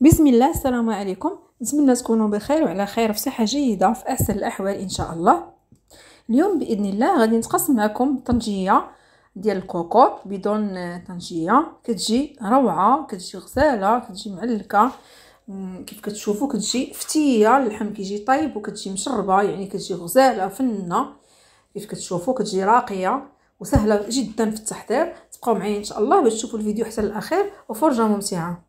بسم الله السلام عليكم نتمنى تكونوا بخير وعلى خير وفي صحه جيده وفي احسن الاحوال ان شاء الله اليوم باذن الله غادي نتقاسم معكم طنجيه ديال الكوكوط بدون طنجيه كتجي روعه كتجي غزاله كتجي معلكه كيف كتشوفوا كتجي فتيه اللحم كيجي طيب وكتجي مشربه يعني كتجي غزاله فنه كيف كتشوفوا كتجي راقيه وسهله جدا في التحضير تبقاو معايا ان شاء الله باش تشوفوا الفيديو حتى الاخير وفرجه ممتعه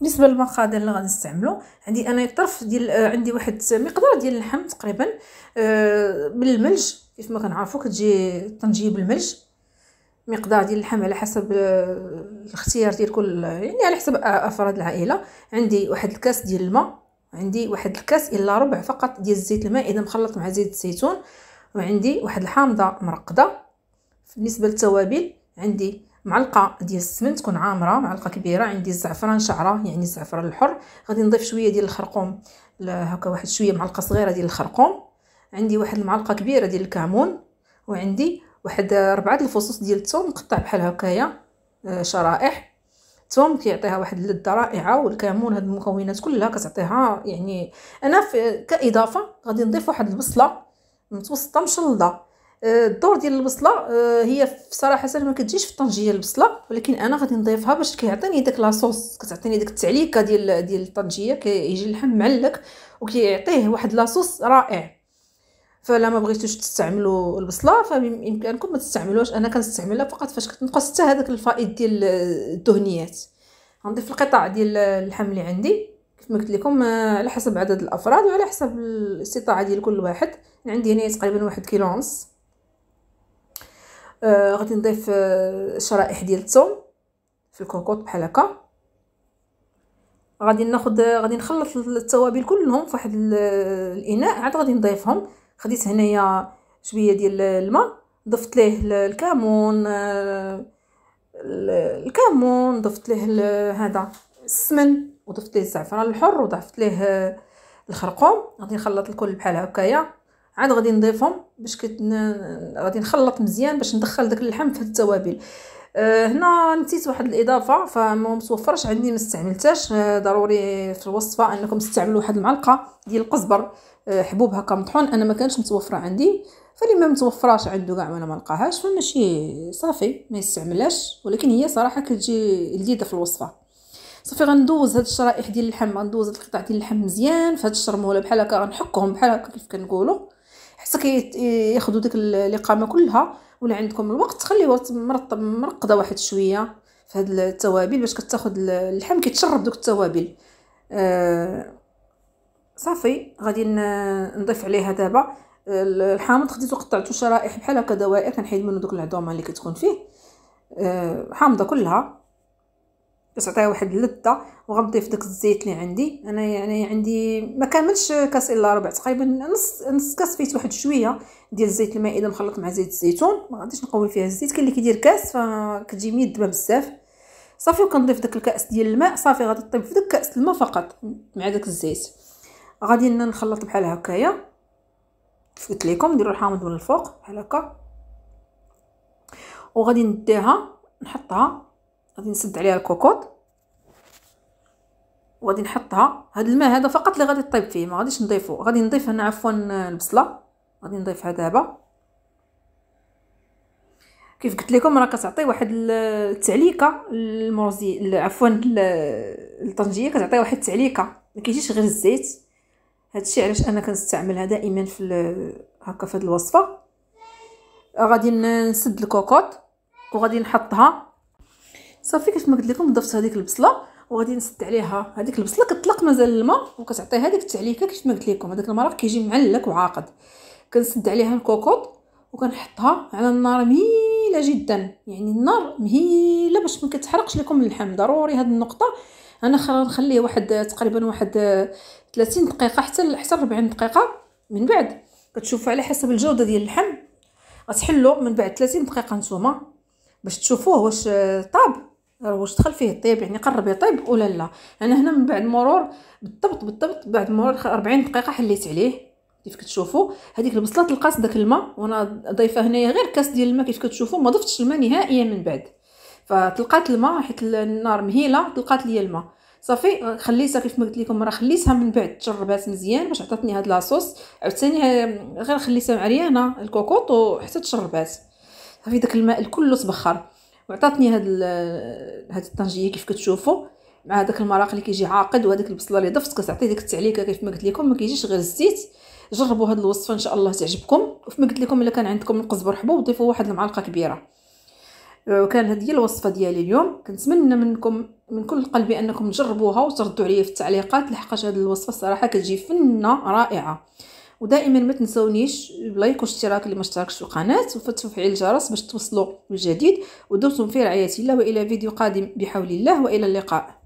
بالنسبه للمقادير اللي غنستعملو عندي انا طرف ديال آه، عندي واحد مقدار ديال اللحم تقريبا آه، بالملج كيف ما كنعرفو كتجي تنجيب الملج مقدار ديال اللحم على حسب آه، الاختيار ديال كل يعني على حسب افراد العائله عندي واحد الكاس ديال الماء عندي واحد الكاس الا ربع فقط ديال زيت المائده مخلط مع زيت الزيتون وعندي واحد الحامضه مرقده بالنسبه للتوابل عندي معلقه ديال السمن تكون عامره معلقه كبيره عندي الزعفران شعره يعني الزعفران الحر غادي نضيف شويه ديال الخرقوم هكا واحد شويه معلقه صغيره ديال الخرقوم عندي واحد المعلقه كبيره ديال الكمون وعندي واحد ربعه الفصوص ديال الثوم مقطع بحال هكايا آه، شرائح الثوم كيعطيها واحد اللذه رائعه والكمون هاد المكونات كلها كتعطيها يعني انا في كاضافه غادي نضيف واحد البصله متوسطه مشلضه آه، الدور ديال البصله آه، هي بصراحه ما كتجيش في الطنجيه البصله ولكن انا غادي نضيفها باش كيعطيني داك لاصوص كتعطيني داك التعليكه ديال ديال الطنجيه كيجي اللحم معلك وكيعطيه واحد لاصوص رائع فلا ما بغيتوش تستعملوا البصله فيمكنكم ما تستعملوهاش انا كنستعملها فقط فاش كتنقص حتى هذاك الفائض ديال الدهنيات غنضيف القطع ديال اللحم اللي عندي كما قلت لكم آه، على حسب عدد الافراد وعلى حسب الاستطاعه ديال كل واحد عندي هنا تقريبا واحد كيلو ونص آه غادي نضيف آه، شرائح ديال الثوم في الكونكوط بحال هكا غادي ناخد آه، غادي نخلط التوابل كلهم في واحد آه، الاناء عاد غادي نضيفهم خديت هنايا شويه ديال الماء ضفت ليه الكمون الكمون ضفت ليه هذا السمن وضفت ليه الزعفران الحر وضفت ليه الخرقوم غادي نخلط الكل بحال هكايا عاد غادي نضيفهم باش كت... غادي نخلط مزيان باش ندخل داك اللحم في التوابل آه، هنا نسيت واحد الاضافه فما متوفرش عندي ما استعملتهاش آه، ضروري في الوصفه انكم تستعملوا واحد المعلقه ديال القزبر آه، حبوب هكا مطحون انا ما كانش متوفره عندي فلي ما متوفراش عنده كاع وانا ما لقاهاش فماشي صافي ما يستعملهاش ولكن هي صراحه كتجي لذيذه في الوصفه صافي غندوز هاد الشرائح ديال اللحم غندوز هاد القطع ديال اللحم مزيان فهاد الشرموله بحال هكا غنحكهم بحال هكا كيف كنقولوا حتى كياخذوا ديك الاقامه كلها ولا عندكم الوقت خليوها مرطب مرقده واحد شويه في هاد التوابل باش كتاخد اللحم كيتشرب دوك التوابل آه صافي غادي نضيف عليها دابا آه، الحامض خديته قطعته شرائح بحال هكا دوائر كنحيد منه دوك العظام اللي كتكون فيه آه حامضه كلها كتعطيها واحد اللذه وغنضيف داك الزيت اللي عندي انا يعني عندي ما كاملش كاس الا ربع تقريبا نص نص كاس فيه واحد شويه ديال الزيت المائده مخلط مع زيت الزيتون ما غاديش نقوي فيها الزيت كاين اللي كيدير كاس فكتجي ميدبه بزاف صافي وكنضيف داك الكاس ديال الماء صافي غادي طيب في داك كاس الماء فقط مع داك الزيت غادي نخلط بحال هكايا قلت لكم نديروا الحامض من الفوق بحال هكا وغادي نديها نحطها غادي نسد عليها الكوكوط وغادي نحطها هاد الماء هذا فقط اللي غادي طيب فيه ما غاديش نضيفو غادي نضيف هنا عفوا البصله غادي نضيفها دابا كيف قلت لكم راه كتعطي واحد التعليكه المرزي عفوا الطنجيه كتعطي واحد التعليكه ما كيجيش غير الزيت هادشي علاش انا كنستعملها دائما في هكا في هاد الوصفه غادي نسد الكوكوط وغادي نحطها صافي كيف ما قلت لكم ضفت هذيك البصله وغادي نسد عليها هذيك البصله كطلق مازال الماء وكتعطيها هذيك التعليكه كيف ما قلت لكم هذاك المرق كيجي معلك وعاقد كنسد عليها الكوكوط وكنحطها على النار مهيله جدا يعني النار مهيله باش ما كتحرقش لكم اللحم ضروري هذه النقطه انا نخليه واحد تقريبا واحد 30 دقيقه حتى حتى 40 دقيقه من بعد كتشوفوا على حسب الجوده ديال اللحم غتحلو من بعد 30 دقيقه نتوما باش تشوفوه واش طاب واش دخل فيه الطيب يعني قرب يطيب ولا لا انا هنا من بعد مرور بالضبط بالضبط بعد مرور 40 دقيقه حليت عليه كيف كتشوفوا هذيك البصله تلقات داك الماء وانا ضايفه هنايا غير كاس ديال الماء كيف كتشوفوا ما ضفتش الماء نهائيا من بعد فتلقات الماء حيت النار مهيله تلقات ليا الماء صافي خليتها كيف ما قلت لكم راه خليتها من بعد تشربات مزيان باش عطاتني هاد لاصوص عاوتاني غير خليتها معريانه الكوكوط وحتى تشربات صافي داك الماء الكل تبخر وعطاتني هاد هاد الطنجيه كيف كتشوفوا مع داك المراق اللي كيجي عاقد وهاديك البصله اللي ضفت كتعطي ديك التعليكه كيف ما قلت لكم ما كيجيش غير الزيت جربوا هاد الوصفه ان شاء الله تعجبكم ما قلت لكم الا كان عندكم القزبر حبوب ضيفوا واحد المعلقه كبيره آه، وكان هذه هي الوصفه ديالي اليوم كنتمنى منكم من كل قلبي انكم تجربوها وتردوا عليا في التعليقات لحقاش هذه الوصفه الصراحه كتجي فنه رائعه ودائما ما تنسونيش لايك واشتراك اللي ما اشتركش في القناه وتفعيل الجرس باش توصلوا الجديد ودمتم في رعايه الله والى فيديو قادم بحول الله والى اللقاء